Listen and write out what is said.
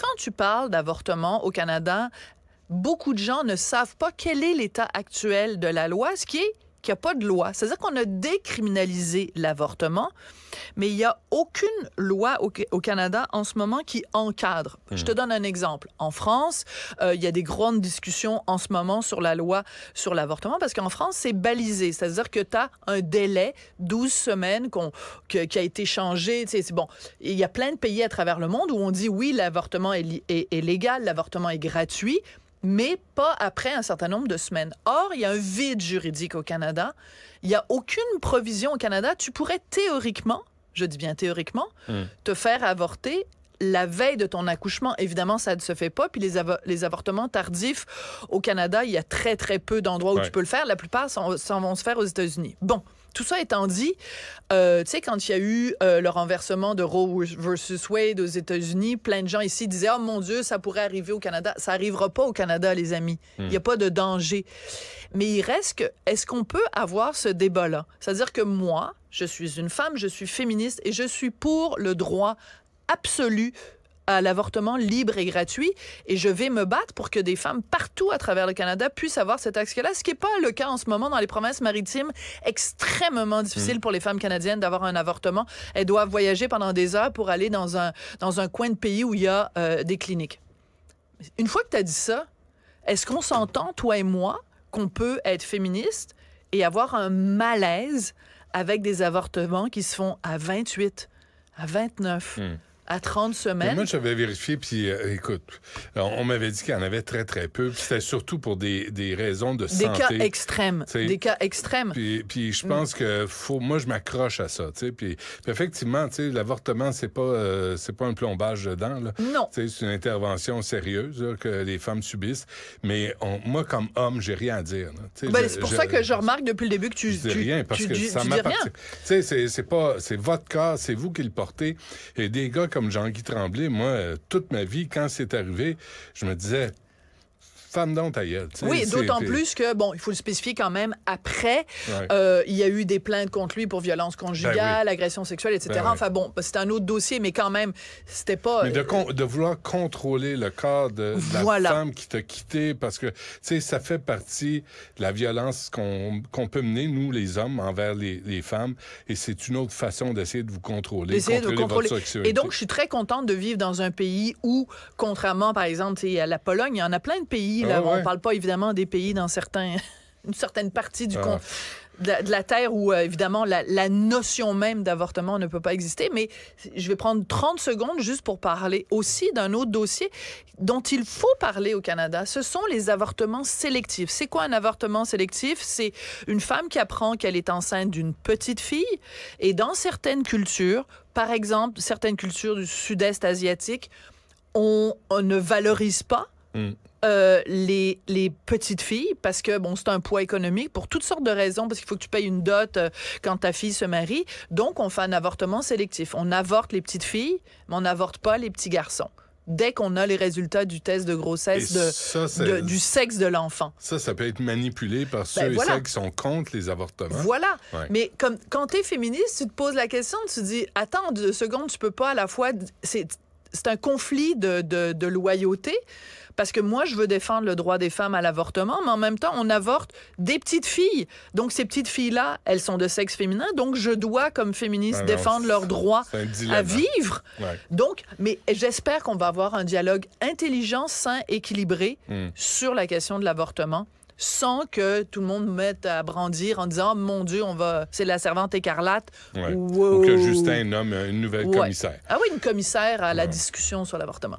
quand tu parles d'avortement au Canada, beaucoup de gens ne savent pas quel est l'état actuel de la loi, ce qui est qu'il n'y a pas de loi. C'est-à-dire qu'on a décriminalisé l'avortement, mais il n'y a aucune loi au, Canada en ce moment qui encadre. Hmm. Je te donne un exemple. En France, euh, il y a des grandes discussions en ce moment sur la loi sur l'avortement parce qu'en France, c'est balisé. C'est-à-dire que tu as un délai, 12 semaines, qui a été changé. C'est bon. Il y a plein de pays à travers le monde où on dit oui, l'avortement est légal, l'avortement est gratuit, mais pas après un certain nombre de semaines. Or, il y a un vide juridique au Canada. Il n'y a aucune provision au Canada. Tu pourrais théoriquement, je dis bien théoriquement, hmm. te faire avorter la veille de ton accouchement. Évidemment, ça ne se fait pas. Puis les, avortements tardifs au Canada, il y a très, très peu d'endroits où tu peux le faire. La plupart s'en vont se faire aux États-Unis. Bon. Tout ça étant dit, euh, tu sais, quand il y a eu euh, le renversement de Roe versus Wade aux États-Unis, plein de gens ici disaient Oh mon Dieu, ça pourrait arriver au Canada. Ça arrivera pas au Canada, les amis. Il n'y a hmm. pas de danger. Mais il reste que, est-ce qu'on peut avoir ce débat-là C'est-à-dire que moi, je suis une femme, je suis féministe et je suis pour le droit absolue à l'avortement libre et gratuit. Et je vais me battre pour que des femmes partout à travers le Canada puissent avoir cet accès-là, ce qui n'est pas le cas en ce moment dans les provinces maritimes. Extrêmement difficile mm. pour les femmes canadiennes d'avoir un avortement. Elles doivent voyager pendant des heures pour aller dans un, dans un coin de pays où il y a euh, des cliniques. Une fois que tu as dit ça, est-ce qu'on s'entend, toi et moi, qu'on peut être féministe et avoir un malaise avec des avortements qui se font à 28, à 29 à 30 semaines. moi, j'avais vérifié, puis euh, écoute, on, m'avait dit qu'il y en avait très, très peu, puis c'était surtout pour des, des raisons de santé. des Cas extrêmes, des cas extrêmes. Puis, puis je mm. pense que faut, moi, je m'accroche à ça. Puis, puis effectivement, l'avortement, c'est pas, euh, c'est pas un plombage dedans. Là. Non. C'est une intervention sérieuse que les femmes subissent. Mais moi, comme homme, j'ai rien à dire. Ben, c'est pour ça que je remarque depuis le début que tu. Je dis rien, parce que tu, ça m'appartient. C'est pas. C'est votre cas, c'est vous qui le portez. Et des gars comme comme Jean-Guy Tremblay, moi, euh, toute ma vie, quand c'est arrivé, je me disais, femme dans ta gueule. Oui, d'autant plus que, bon, il faut le spécifier quand même, après, euh, il y a eu des plaintes contre lui pour violence conjugale, ben agression sexuelle, etc. Ben enfin bon, c'est un autre dossier, mais quand même, c'était pas... Mais de, euh, de, vouloir contrôler le corps de, la femme qui t'a quitté, parce que, tu sais, ça fait partie de la violence qu'on peut mener, nous, les hommes, envers les, femmes, et c'est une autre façon d'essayer de vous contrôler, contrôler, de contrôler. Votre Et donc, je suis très contente de vivre dans un pays où, contrairement, par exemple, à la Pologne, il y en a plein de pays ah, on ne parle pas évidemment des pays dans certains, une certaine partie du ah. de, la Terre où, euh, évidemment, la, notion même d'avortement ne peut pas exister. Mais je vais prendre 30 secondes juste pour parler aussi d'un autre dossier dont il faut parler au Canada. Ce sont les avortements sélectifs. C'est quoi un avortement sélectif? C'est une femme qui apprend qu'elle est enceinte d'une petite fille et dans certaines cultures, par exemple, certaines cultures du sud-est asiatique, on, ne valorise pas hmm. Euh, les, petites filles, parce que bon, c'est un poids économique pour toutes sortes de raisons, parce qu'il faut que tu payes une dot euh, quand ta fille se marie. Donc, on fait un avortement sélectif. On avorte les petites filles, mais on n'avorte pas les petits garçons. Dès qu'on a les résultats du test de grossesse du sexe de l'enfant. Ça, ça peut être manipulé par ben, ceux et celles qui sont contre les avortements. Voilà. Mais comme, quand tu es féministe, tu te poses la question, tu te dis, attends deux secondes, tu peux pas à la fois c'est un conflit de, loyauté. Parce que moi, je veux défendre le droit des femmes à l'avortement, mais en même temps, on avorte des petites filles. Donc, ces petites filles-là, elles sont de sexe féminin. Donc, je dois, comme féministe, ben défendre leur droit à vivre. Donc, mais j'espère qu'on va avoir un dialogue intelligent, sain, équilibré hmm. sur la question de l'avortement sans que tout le monde mette à brandir en disant mon Dieu, on va, c'est la servante écarlate. Ou que Justin nomme une nouvelle commissaire. Ah oui, une commissaire à la discussion sur l'avortement.